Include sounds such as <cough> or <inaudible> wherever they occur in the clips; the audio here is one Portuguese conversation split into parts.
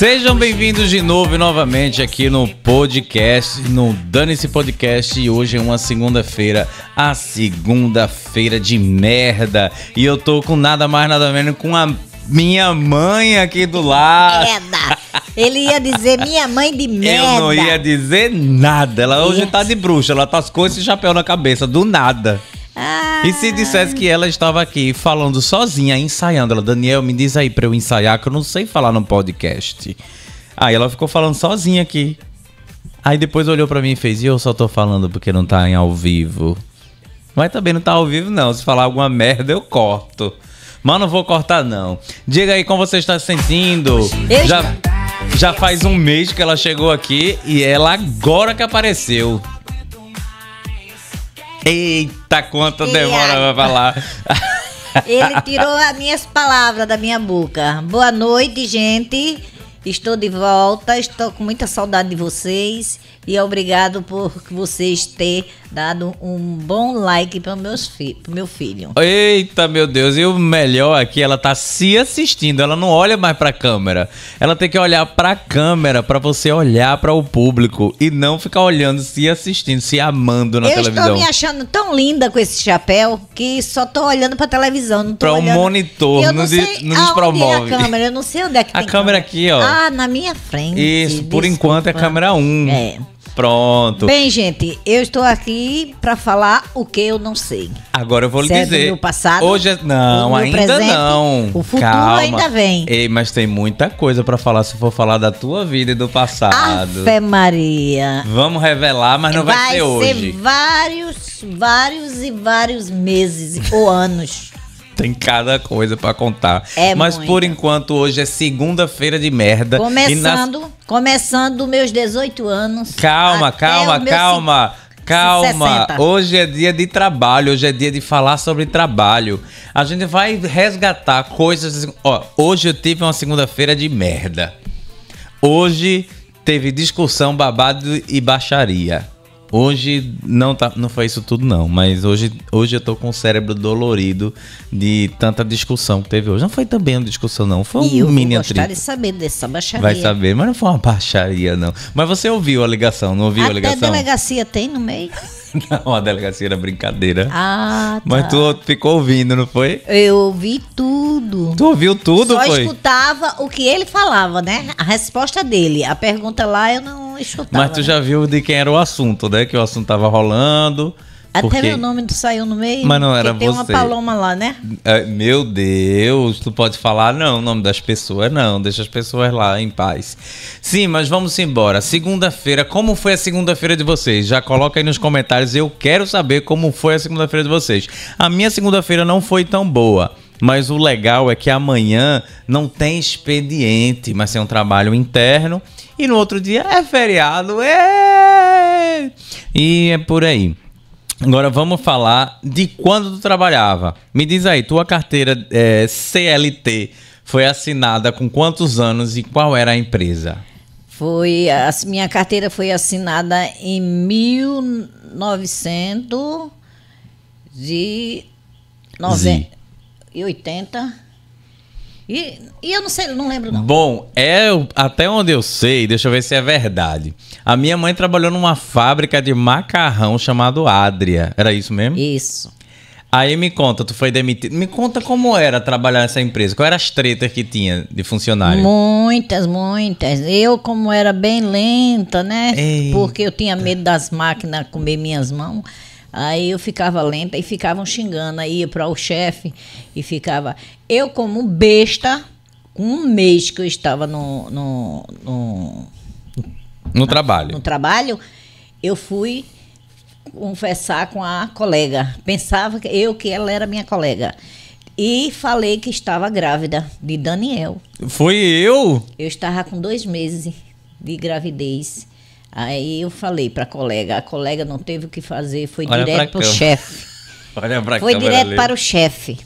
Sejam bem-vindos de novo e novamente aqui no podcast, no Dane-se Podcast. E hoje é uma segunda-feira, a segunda-feira de merda. E eu tô com nada mais, nada menos com a minha mãe aqui do lado. Merda! Ele ia dizer minha mãe de merda. Eu não ia dizer nada. Ela hoje tá de bruxa, ela tascou tá esse chapéu na cabeça, do nada. Ah, e se dissesse que ela estava aqui falando sozinha, ensaiando, ela, Daniel, me diz aí pra eu ensaiar, que eu não sei falar no podcast. Aí ela ficou falando sozinha aqui. Aí depois olhou para mim e fez, e eu só tô falando porque não tá em ao vivo. Mas também não tá ao vivo, não. Se falar alguma merda, eu corto. Mas não vou cortar, não. Diga aí como você está se sentindo. Eu já, já faz um mês que ela chegou aqui e ela agora que apareceu. Eita, quanto e demora a... pra falar. <laughs> Ele tirou as minhas palavras da minha boca. Boa noite, gente. Estou de volta, estou com muita saudade de vocês e obrigado por vocês terem dado um bom like para meus fi pro meu filho. Eita, meu Deus, e o melhor aqui, é ela tá se assistindo, ela não olha mais para a câmera. Ela tem que olhar para a câmera para você olhar para o público e não ficar olhando, se assistindo, se amando na Eu televisão. Eu estou me achando tão linda com esse chapéu que só tô olhando para televisão, não tô pra olhando. um monitor, Eu não, de, não despromove. É a câmera, Eu não sei onde é que a tem. A câmera, câmera aqui, ó. Ah, na minha frente. Isso, por enquanto é câmera 1. Um. É. Pronto. Bem, gente, eu estou aqui para falar o que eu não sei. Agora eu vou lhe certo? dizer. Meu passado. Hoje é... não, ainda presente, não. O futuro Calma. ainda vem. Ei, mas tem muita coisa para falar se for falar da tua vida e do passado. Fé Maria. Vamos revelar, mas não vai, vai ser hoje. Vai ser vários, vários e vários meses ou anos tem cada coisa para contar. É Mas muita. por enquanto hoje é segunda-feira de merda. Começando, nas... começando meus 18 anos. Calma, calma, calma. Calma, 60. hoje é dia de trabalho, hoje é dia de falar sobre trabalho. A gente vai resgatar coisas. Ó, hoje eu tive uma segunda-feira de merda. Hoje teve discussão, babado e baixaria. Hoje não, tá, não foi isso tudo, não, mas hoje, hoje eu tô com o cérebro dolorido de tanta discussão que teve hoje. Não foi também uma discussão, não. Foi um mini atrito. de saber dessa baixaria. Vai saber, mas não foi uma baixaria, não. Mas você ouviu a ligação, não ouviu Até a ligação? A delegacia tem no meio. <laughs> Não, a delegacia era brincadeira. Ah, tá. Mas tu ficou ouvindo, não foi? Eu ouvi tudo. Tu ouviu tudo, Só foi? Só escutava o que ele falava, né? A resposta dele. A pergunta lá eu não chutava. Mas tu né? já viu de quem era o assunto, né? Que o assunto tava rolando. Até porque... meu nome saiu no meio. Mas não era tem você. Tem uma paloma lá, né? É, meu Deus, tu pode falar não o nome das pessoas, não. Deixa as pessoas lá em paz. Sim, mas vamos embora. Segunda-feira, como foi a segunda-feira de vocês? Já coloca aí nos comentários. Eu quero saber como foi a segunda-feira de vocês. A minha segunda-feira não foi tão boa. Mas o legal é que amanhã não tem expediente, mas é um trabalho interno. E no outro dia é feriado. E é por aí. Agora vamos falar de quando tu trabalhava. Me diz aí, tua carteira é, CLT foi assinada com quantos anos e qual era a empresa? Foi, a minha carteira foi assinada em 1990 e 80. E, e, eu não sei, não lembro não. Bom, é até onde eu sei, deixa eu ver se é verdade. A minha mãe trabalhou numa fábrica de macarrão chamado Adria. Era isso mesmo? Isso. Aí me conta, tu foi demitido. Me conta como era trabalhar nessa empresa. Quais eram as tretas que tinha de funcionário? Muitas, muitas. Eu, como era bem lenta, né? Eita. Porque eu tinha medo das máquinas comer minhas mãos. Aí eu ficava lenta e ficavam xingando, aí ia para o chefe e ficava. Eu, como besta, um mês que eu estava no. No, no, no na, trabalho. No trabalho, eu fui confessar com a colega. Pensava que eu que ela era minha colega. E falei que estava grávida de Daniel. Foi eu? Eu estava com dois meses de gravidez. Aí eu falei para a colega, a colega não teve o que fazer, foi Olha direto para o chefe. <laughs> Olha pra foi direto ali. para o chefe.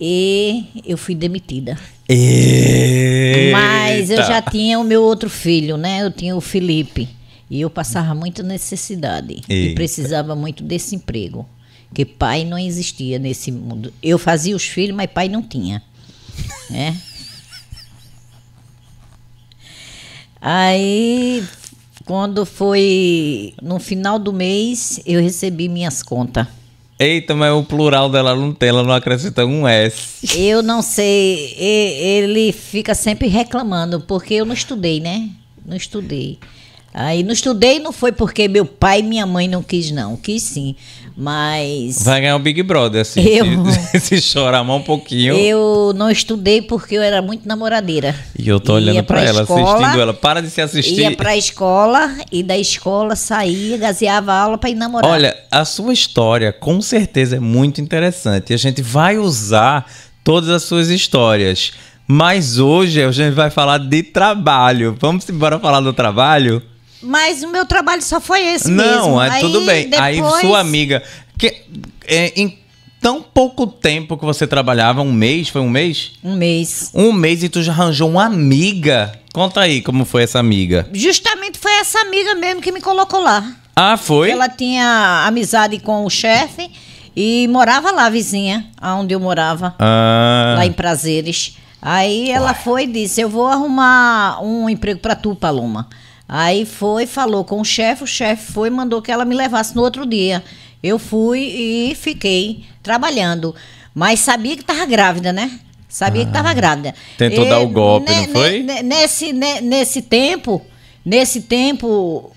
E eu fui demitida. Eita. Mas eu já tinha o meu outro filho, né? Eu tinha o Felipe. E eu passava muita necessidade. Eita. E precisava muito desse emprego. Porque pai não existia nesse mundo. Eu fazia os filhos, mas pai não tinha. Né? <laughs> Aí quando foi no final do mês, eu recebi minhas contas. Eita, mas o plural dela não tem, ela não acrescenta um S. Eu não sei, ele fica sempre reclamando, porque eu não estudei, né? Não estudei. Aí não estudei, não foi porque meu pai e minha mãe não quis, não. Quis sim, mas... Vai ganhar o Big Brother, assim, eu, se, <laughs> se chorar mais um pouquinho. Eu não estudei porque eu era muito namoradeira. E eu tô olhando pra, ela, escola, assistindo ela. Para de se assistir. Ia pra escola e da escola saía, gazeava a aula pra ir namorar. Olha, a sua história com certeza é muito interessante. A gente vai usar todas as suas histórias. Mas hoje a gente vai falar de trabalho. Vamos embora falar do trabalho? Mas o meu trabalho só foi esse não, mesmo. Não, é, tudo bem. Depois... Aí sua amiga. Que, é, em tão pouco tempo que você trabalhava, um mês, foi um mês? Um mês. Um mês e tu já arranjou uma amiga. Conta aí como foi essa amiga. Justamente foi essa amiga mesmo que me colocou lá. Ah, foi? Ela tinha amizade com o chefe e morava lá, vizinha, onde eu morava. Ah. Lá em Prazeres. Aí ela Uai. foi e disse: Eu vou arrumar um emprego para tu, Paloma. Aí foi, falou com o chefe, o chefe foi mandou que ela me levasse no outro dia. Eu fui e fiquei trabalhando. Mas sabia que estava grávida, né? Sabia ah, que estava grávida. Tentou e, dar o golpe, não foi? nesse, nesse tempo, nesse tempo,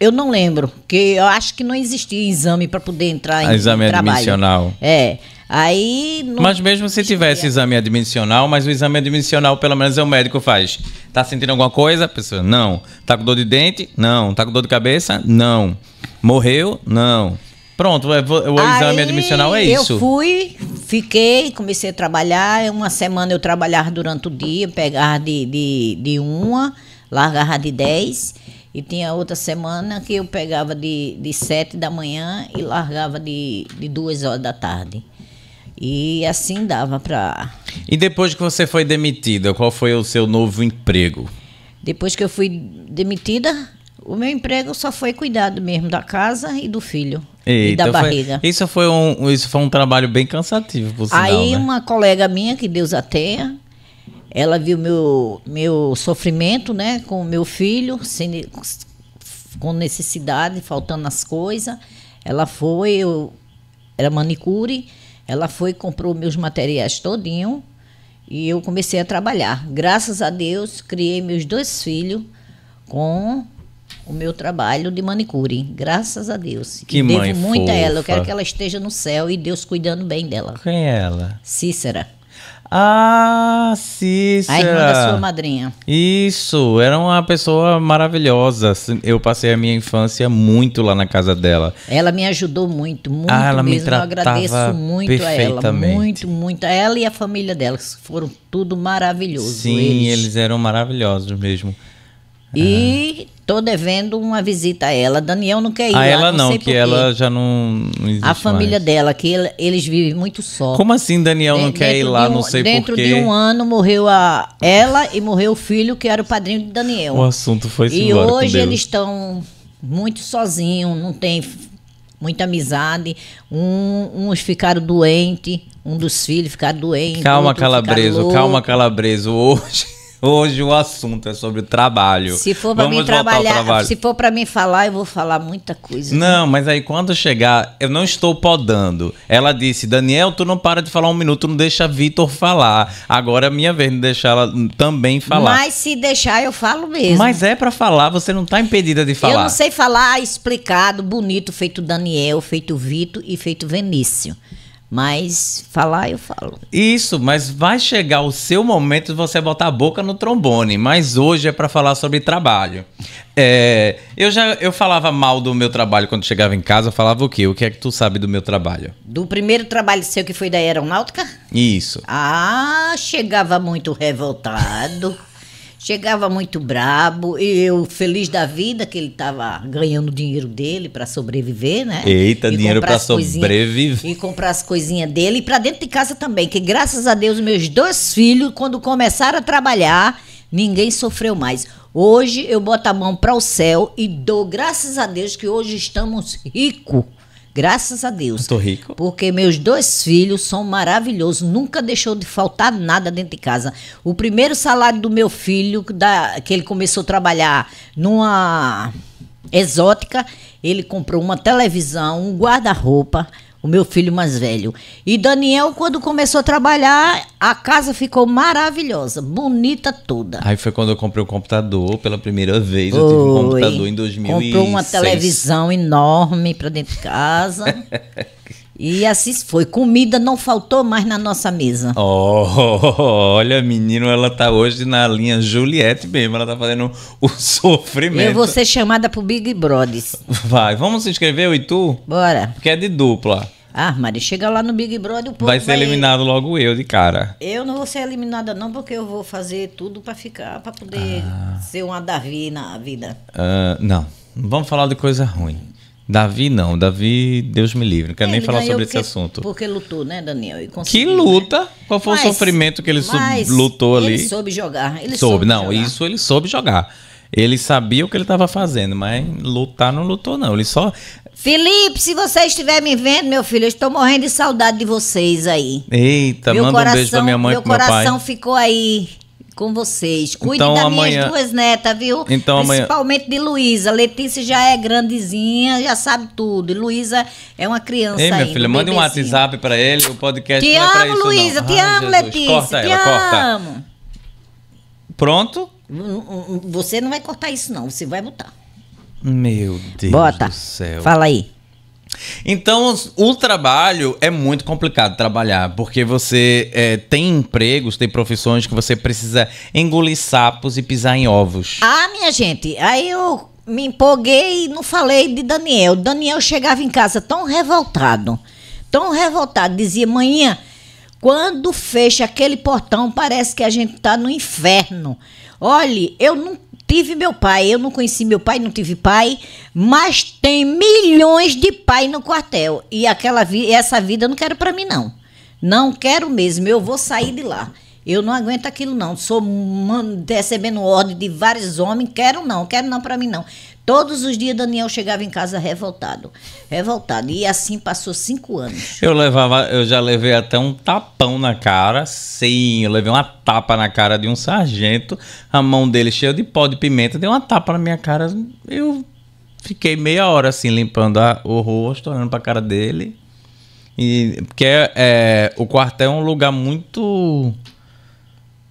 eu não lembro, porque eu acho que não existia exame para poder entrar em, ah, exame em trabalho. Exame admissional. É. Aí. Não... Mas mesmo se tivesse exame admissional, mas o exame admissional, pelo menos, é o médico faz. Tá sentindo alguma coisa? pessoa, não. Tá com dor de dente? Não. Tá com dor de cabeça? Não. Morreu? Não. Pronto, é, o exame Aí, admissional é isso. Eu fui, fiquei, comecei a trabalhar. É uma semana eu trabalhava durante o dia, pegava de, de, de uma, largava de dez. E tinha outra semana que eu pegava de, de sete da manhã e largava de, de duas horas da tarde. E assim dava para. E depois que você foi demitida, qual foi o seu novo emprego? Depois que eu fui demitida, o meu emprego só foi cuidado mesmo da casa e do filho. E, e da barriga. Foi, isso, foi um, isso foi um trabalho bem cansativo, por sinal, Aí né? uma colega minha, que Deus a tenha, ela viu meu, meu sofrimento né, com o meu filho, sem, com necessidade, faltando as coisas. Ela foi, eu era manicure ela foi comprou meus materiais todinho e eu comecei a trabalhar. Graças a Deus, criei meus dois filhos com o meu trabalho de manicure, graças a Deus. Que e mãe devo muito a ela, eu quero que ela esteja no céu e Deus cuidando bem dela. Quem é ela? Cícera. Ah, Cícera. A irmã da sua madrinha. Isso, era uma pessoa maravilhosa. Assim, eu passei a minha infância muito lá na casa dela. Ela me ajudou muito, muito ah, ela mesmo. Me Eu agradeço muito a ela, muito, muito. ela e a família dela, foram tudo maravilhoso. Sim, eles, eles eram maravilhosos mesmo. E é. tô devendo uma visita a ela. Daniel não quer ir. A ela não, não que ela já não, não existe A família mais. dela, que ele, eles vivem muito só. Como assim Daniel de, não quer ir lá, um, não sei dentro porquê? Dentro de um ano morreu a ela e morreu o filho, que era o padrinho de Daniel. O assunto foi E hoje eles estão muito sozinhos, não tem muita amizade. Um, uns ficaram doentes, um dos filhos ficaram doente. Calma, calabreso, calma, calabreso. Hoje Hoje o assunto é sobre o trabalho. Se for para mim trabalhar, se for para mim falar, eu vou falar muita coisa. Não, né? mas aí quando chegar, eu não estou podando. Ela disse, Daniel, tu não para de falar um minuto, não deixa Vitor falar. Agora é minha vez de deixar ela também falar. Mas se deixar, eu falo mesmo. Mas é para falar, você não tá impedida de falar. Eu não sei falar explicado, bonito, feito Daniel, feito Vitor e feito Venício. Mas falar eu falo. Isso, mas vai chegar o seu momento de você botar a boca no trombone. Mas hoje é para falar sobre trabalho. É, eu já eu falava mal do meu trabalho quando chegava em casa. Eu falava o quê? O que é que tu sabe do meu trabalho? Do primeiro trabalho seu que foi da aeronáutica? Isso. Ah, chegava muito revoltado. Chegava muito brabo, e eu feliz da vida que ele estava ganhando o dinheiro dele para sobreviver, né? Eita, e dinheiro para sobreviver. E comprar as coisinhas dele e para dentro de casa também, que graças a Deus meus dois filhos quando começaram a trabalhar, ninguém sofreu mais. Hoje eu boto a mão para o céu e dou graças a Deus que hoje estamos ricos Graças a Deus. Estou rico. Porque meus dois filhos são maravilhosos. Nunca deixou de faltar nada dentro de casa. O primeiro salário do meu filho, da, que ele começou a trabalhar numa exótica, ele comprou uma televisão, um guarda-roupa, o meu filho mais velho. E Daniel, quando começou a trabalhar, a casa ficou maravilhosa, bonita toda. Aí foi quando eu comprei o um computador pela primeira vez. Eu tive um computador em 2006. Comprou uma televisão enorme para dentro de casa. <laughs> E assim foi. Comida não faltou mais na nossa mesa. Oh, <laughs> olha, menino, ela tá hoje na linha Juliette mesmo. Ela tá fazendo o <laughs> sofrimento. Eu vou ser chamada pro Big Brothers. Vai, vamos se inscrever, eu e tu? Bora. Porque é de dupla. Ah, Maria chega lá no Big Brother, o povo vai ser vai... eliminado logo eu de cara. Eu não vou ser eliminada não, porque eu vou fazer tudo para ficar, para poder ah. ser uma Davi na vida. Uh, não, vamos falar de coisa ruim. Davi não, Davi, Deus me livre, não quero é, nem falar sobre porque, esse assunto. Porque lutou, né, Daniel? que né? luta? Né? Qual foi mas, o sofrimento que ele lutou ali? Ele soube jogar. Ele soube, soube não, jogar. isso ele soube jogar. Ele sabia o que ele estava fazendo, mas lutar não lutou, não. Ele só. Felipe, se você estiver me vendo, meu filho, eu estou morrendo de saudade de vocês aí. Eita, meu manda coração, um beijo pra minha mãe e meu, meu pai. Meu coração ficou aí com vocês. Cuide então, das amanhã... minhas duas netas, viu? Então, Principalmente amanhã... de Luísa. Letícia já é grandezinha, já sabe tudo. E Luísa é uma criança Ei, minha filha, manda um WhatsApp para ele, o podcast é te não amo, é amo, Luísa, não. te Ai, amo, Jesus. Letícia, corta te ela, amo. Corta. Pronto? Você não vai cortar isso não, você vai botar. Meu Deus Bota. do céu. Fala aí. Então, o trabalho é muito complicado trabalhar, porque você é, tem empregos, tem profissões que você precisa engolir sapos e pisar em ovos. Ah, minha gente, aí eu me empolguei e não falei de Daniel. Daniel chegava em casa tão revoltado, tão revoltado, dizia: Manhã, quando fecha aquele portão, parece que a gente tá no inferno. Olhe, eu não tive meu pai, eu não conheci meu pai, não tive pai, mas tem milhões de pai no quartel. E aquela vi essa vida eu não quero para mim não. Não quero mesmo, eu vou sair de lá. Eu não aguento aquilo não. Sou recebendo ordem de vários homens, quero não, quero não para mim não. Todos os dias Daniel chegava em casa revoltado, revoltado. E assim passou cinco anos. Eu levava, eu já levei até um tapão na cara, sim, eu levei uma tapa na cara de um sargento, a mão dele cheia de pó de pimenta, deu uma tapa na minha cara. Eu fiquei meia hora assim limpando a, o rosto, olhando para a cara dele. E, porque é, é, o quartel é um lugar muito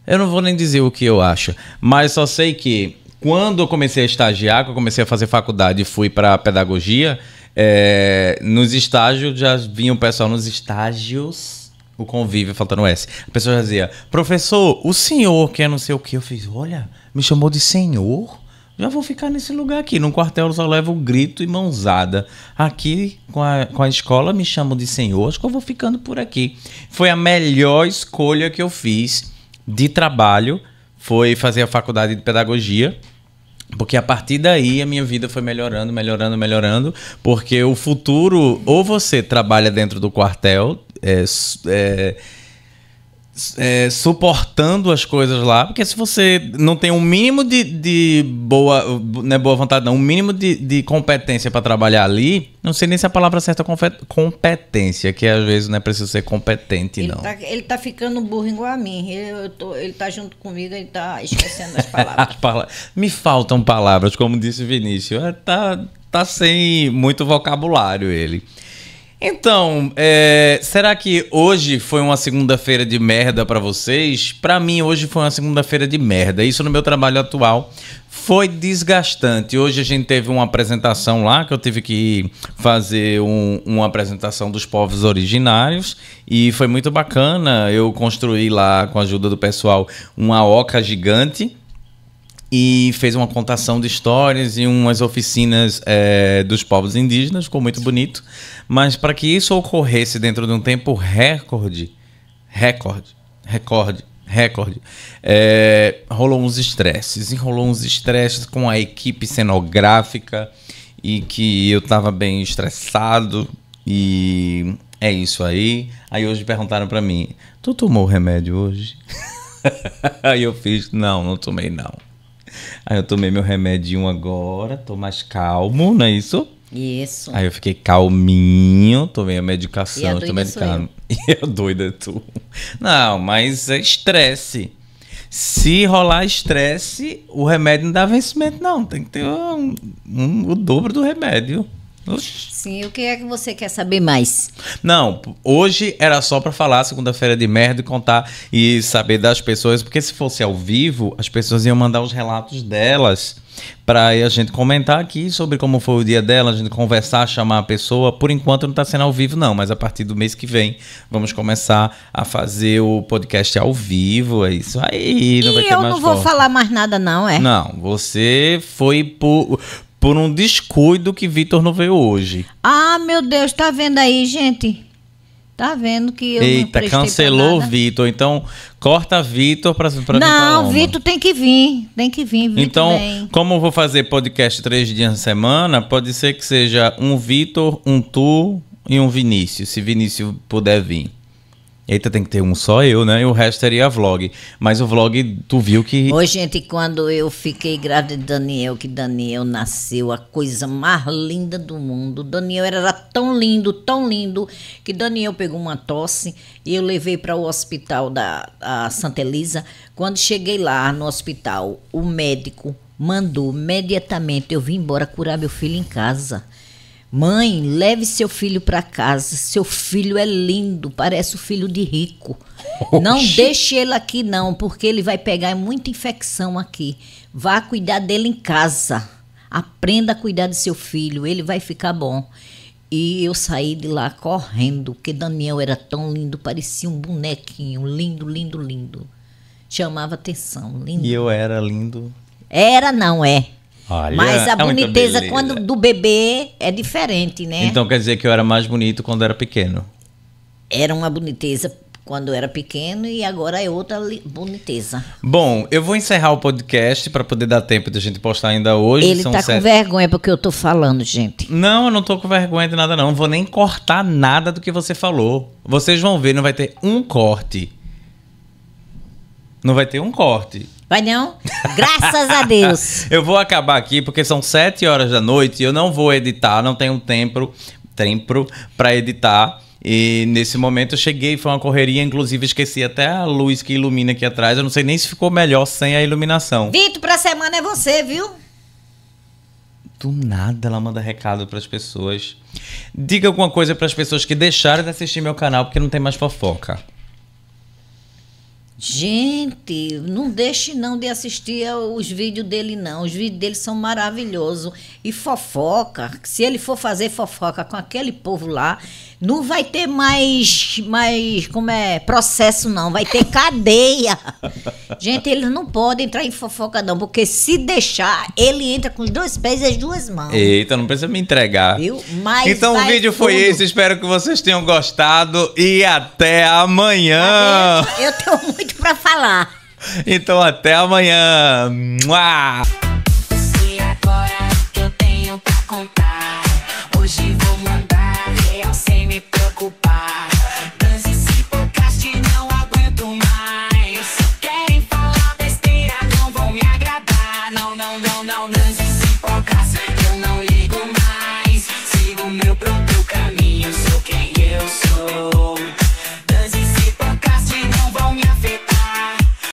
eu não vou nem dizer o que eu acho, mas só sei que quando eu comecei a estagiar, quando eu comecei a fazer faculdade e fui para pedagogia, é, nos estágios já vinha o pessoal nos estágios. O convívio faltando S. A pessoa já dizia, professor, o senhor quer é não sei o que. Eu fiz, olha, me chamou de senhor? Já vou ficar nesse lugar aqui. Num quartel eu só levo grito e mãozada. Aqui com a, com a escola me chamam de senhor, acho que eu vou ficando por aqui. Foi a melhor escolha que eu fiz de trabalho foi fazer a faculdade de pedagogia. Porque a partir daí a minha vida foi melhorando, melhorando, melhorando. Porque o futuro, ou você trabalha dentro do quartel, é, é é, suportando as coisas lá, porque se você não tem um mínimo de, de boa, não é boa vontade, não, um mínimo de, de competência para trabalhar ali, não sei nem se a palavra certa é competência, que às vezes não é preciso ser competente, ele não. Tá, ele tá ficando burro igual a mim. Ele, tô, ele tá junto comigo, ele tá esquecendo as palavras. <laughs> Me faltam palavras, como disse Vinícius. É, tá, tá sem muito vocabulário ele. Então, é, será que hoje foi uma segunda-feira de merda para vocês? Para mim, hoje foi uma segunda-feira de merda. Isso no meu trabalho atual foi desgastante. Hoje a gente teve uma apresentação lá que eu tive que fazer um, uma apresentação dos povos originários e foi muito bacana. Eu construí lá com a ajuda do pessoal uma oca gigante e fez uma contação de histórias e umas oficinas é, dos povos indígenas, ficou muito bonito. Mas para que isso ocorresse dentro de um tempo recorde, recorde, recorde, recorde, é, rolou uns estresses, enrolou uns estresses com a equipe cenográfica e que eu estava bem estressado e é isso aí. Aí hoje perguntaram para mim, tu tomou remédio hoje? <laughs> Aí eu fiz, não, não tomei não. Aí eu tomei meu remedinho agora, tô mais calmo, não é isso? Isso. Aí eu fiquei calminho, tomei a medicação, e a tô medicando. <laughs> E a doida é tu. Não, mas é estresse. Se rolar estresse, o remédio não dá vencimento, não. Tem que ter um, um, o dobro do remédio. Sim, o que é que você quer saber mais? Não, hoje era só para falar segunda-feira de merda e contar e saber das pessoas, porque se fosse ao vivo, as pessoas iam mandar os relatos delas para a gente comentar aqui sobre como foi o dia dela, a gente conversar, chamar a pessoa. Por enquanto não está sendo ao vivo, não, mas a partir do mês que vem vamos começar a fazer o podcast ao vivo. É isso aí. Não e vai ter eu mais não vou falar mais nada, não, é? Não, você foi por, por um descuido que Vitor não veio hoje. Ah, meu Deus, tá vendo aí, gente? Tá vendo que eu Eita, não cancelou Vitor. Então, corta Vitor pra, pra Não, Vitor tem que vir. Tem que vir, Vitor. Então, vem. como eu vou fazer podcast três dias na semana, pode ser que seja um Vitor, um Tu e um Vinícius, se Vinícius puder vir. Eita, tem que ter um só eu, né? E o resto seria vlog. Mas o vlog, tu viu que. Oi, gente, quando eu fiquei grávida de Daniel, que Daniel nasceu, a coisa mais linda do mundo. Daniel era tão lindo, tão lindo, que Daniel pegou uma tosse e eu levei para o hospital da Santa Elisa. Quando cheguei lá no hospital, o médico mandou imediatamente eu vim embora curar meu filho em casa. Mãe, leve seu filho para casa. Seu filho é lindo, parece o filho de rico. Oxi. Não deixe ele aqui não, porque ele vai pegar muita infecção aqui. Vá cuidar dele em casa. Aprenda a cuidar de seu filho, ele vai ficar bom. E eu saí de lá correndo, porque Daniel era tão lindo, parecia um bonequinho, lindo, lindo, lindo. Chamava atenção, lindo. E eu era lindo. Era não é. Olha, Mas a é boniteza quando do bebê é diferente, né? Então quer dizer que eu era mais bonito quando era pequeno. Era uma boniteza quando era pequeno e agora é outra boniteza. Bom, eu vou encerrar o podcast para poder dar tempo de a gente postar ainda hoje. Ele São tá sete... com vergonha porque eu tô falando, gente. Não, eu não tô com vergonha de nada não. não. Vou nem cortar nada do que você falou. Vocês vão ver, não vai ter um corte. Não vai ter um corte. Vai não? Graças a Deus. <laughs> eu vou acabar aqui porque são sete horas da noite e eu não vou editar, não tenho tempo, tempo para editar. E nesse momento eu cheguei, foi uma correria, inclusive esqueci até a luz que ilumina aqui atrás. Eu não sei nem se ficou melhor sem a iluminação. Vitor, pra semana é você, viu? Do nada ela manda recado para as pessoas. Diga alguma coisa para as pessoas que deixaram de assistir meu canal porque não tem mais fofoca. Gente, não deixe não de assistir os vídeos dele não. Os vídeos dele são maravilhosos e fofoca. Se ele for fazer fofoca com aquele povo lá, não vai ter mais mais como é, processo não, vai ter cadeia. <laughs> Gente, ele não pode entrar em fofoca não, porque se deixar, ele entra com os dois pés e as duas mãos. Eita, não precisa me entregar. Viu? Mas então o vídeo tudo. foi esse, espero que vocês tenham gostado e até amanhã. Eu tenho muito gente para falar. Então até amanhã. Mua! Se agora que eu tenho pra contar.